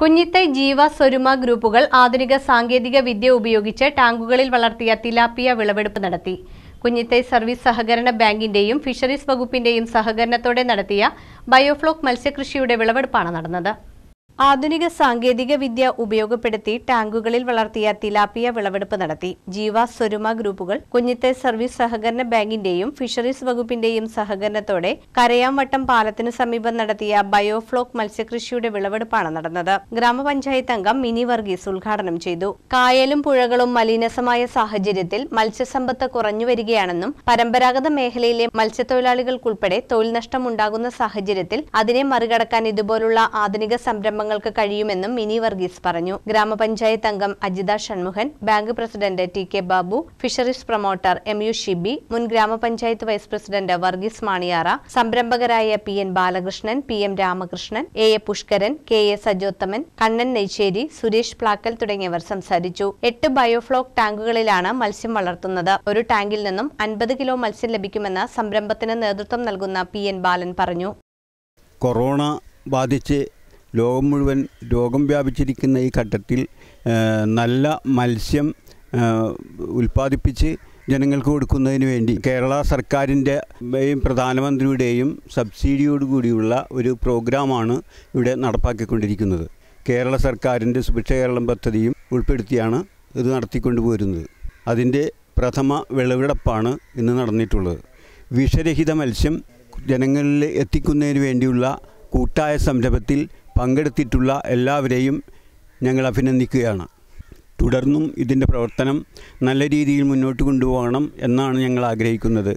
കുഞ്ഞിത്തൈ ജീവ സ്വരുമ ഗ്രൂപ്പുകൾ ആധുനിക സാങ്കേതിക വിദ്യ ഉപയോഗിച്ച് ടാങ്കുകളിൽ വളർത്തിയ തിലാപ്പിയ വിളവെടുപ്പ് നടത്തി കുഞ്ഞിത്തൈ സർവീസ് സഹകരണ ബാങ്കിന്റെയും ഫിഷറീസ് വകുപ്പിന്റെയും സഹകരണത്തോടെ നടത്തിയ ബയോഫ്ലോക്ക് മത്സ്യകൃഷിയുടെ വിളവെടുപ്പാണ് നടന്നത് ആധുനിക സാങ്കേതിക വിദ്യ ഉപയോഗപ്പെടുത്തി ടാങ്കുകളിൽ വളർത്തിയ തിലാപ്പിയ വിളവെടുപ്പ് നടത്തി ജീവ സ്വരുമ ഗ്രൂപ്പുകൾ കുഞ്ഞിത്തെ സർവീസ് സഹകരണ ബാങ്കിന്റെയും ഫിഷറീസ് വകുപ്പിന്റെയും സഹകരണത്തോടെ കരയാംവട്ടം പാലത്തിനു സമീപം നടത്തിയ ബയോഫ്ലോക്ക് മത്സ്യകൃഷിയുടെ വിളവെടുപ്പാണ് നടന്നത് ഗ്രാമപഞ്ചായത്ത് അംഗം മിനി വർഗീസ് ഉദ്ഘാടനം ചെയ്തു കായലും പുഴകളും മലിനസമായ സാഹചര്യത്തിൽ മത്സ്യസമ്പത്ത് കുറഞ്ഞുവരികയാണെന്നും പരമ്പരാഗത മേഖലയിലെ മത്സ്യത്തൊഴിലാളികൾക്കുൾപ്പെടെ തൊഴിൽ നഷ്ടമുണ്ടാകുന്ന സാഹചര്യത്തിൽ അതിനെ മറികടക്കാൻ ഇതുപോലുള്ള ആധുനിക സംരംഭങ്ങൾ ഗ്രാമങ്ങൾക്ക് കഴിയുമെന്നും മിനി വർഗീസ് പറഞ്ഞു ഗ്രാമപഞ്ചായത്ത് അംഗം Ajitha Shanmughan bank president T K Babu fisheries promoter M U Shibi മുൻ ഗ്രാമപഞ്ചായത്ത് വൈസ് പ്രസിഡന്റ് വർഗീസ് മാണിയാറ സംരംഭകരായ P N Balakrishnan P M Ramakrishnan A A Pushkaran K A Sajothaman Kannan Neycheri Suresh Plackal തുടങ്ങിയവർ സംസാരിച്ചു എട്ട് ബയോഫ്ലോക്ക് ടാങ്കുകളിലാണ് മത്സ്യം വളർത്തുന്നത് ഒരു ടാങ്കിൽ നിന്നും അൻപത് കിലോ മത്സ്യം ലഭിക്കുമെന്ന് സംരംഭത്തിന് നേതൃത്വം നൽകുന്ന പി എൻ ബാലൻ പറഞ്ഞു കൊറോണ ബാധിച്ച് ലോകം മുഴുവൻ രോഗം വ്യാപിച്ചിരിക്കുന്ന ഈ ഘട്ടത്തിൽ നല്ല മത്സ്യം ഉൽപ്പാദിപ്പിച്ച് ജനങ്ങൾക്ക് കൊടുക്കുന്നതിന് വേണ്ടി കേരള സർക്കാരിൻ്റെയും പ്രധാനമന്ത്രിയുടെയും സബ്സിഡിയോടുകൂടിയുള്ള ഒരു പ്രോഗ്രാമാണ് ഇവിടെ നടപ്പാക്കിക്കൊണ്ടിരിക്കുന്നത് കേരള സർക്കാരിൻ്റെ സുഭിക്ഷ കേരളം പദ്ധതിയും ഉൾപ്പെടുത്തിയാണ് ഇത് നടത്തിക്കൊണ്ടു പോരുന്നത് അതിൻ്റെ പ്രഥമ വിളവെടുപ്പാണ് ഇന്ന് നടന്നിട്ടുള്ളത് വിഷരഹിത മത്സ്യം ജനങ്ങളിൽ എത്തിക്കുന്നതിന് വേണ്ടിയുള്ള കൂട്ടായ സംരംഭത്തിൽ പങ്കെടുത്തിട്ടുള്ള എല്ലാവരെയും ഞങ്ങൾ അഭിനന്ദിക്കുകയാണ് തുടർന്നും ഇതിൻ്റെ പ്രവർത്തനം നല്ല രീതിയിൽ മുന്നോട്ട് കൊണ്ടുപോകണം എന്നാണ് ഞങ്ങൾ ആഗ്രഹിക്കുന്നത്